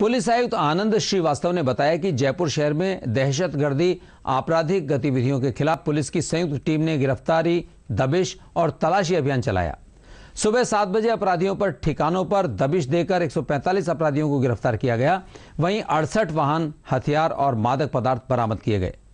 police आयुक्त आनंद श्रीवास्तव ने बताया कि जयपुर शहर में दहशतगर्दी आपराधिक गतिविधियों के खिलाफ पुलिस की संयुक्त टीम ने गिरफ्तारी दबिश और तलाशी अभियान चलाया सुबह सात बजे अपराधियों पर ठिकानों पर दबिश देकर 145 अपराधियों को गिरफ्तार किया गया वहीं अड़सठ वाहन हथियार और मादक पदार्थ बरामद किए गए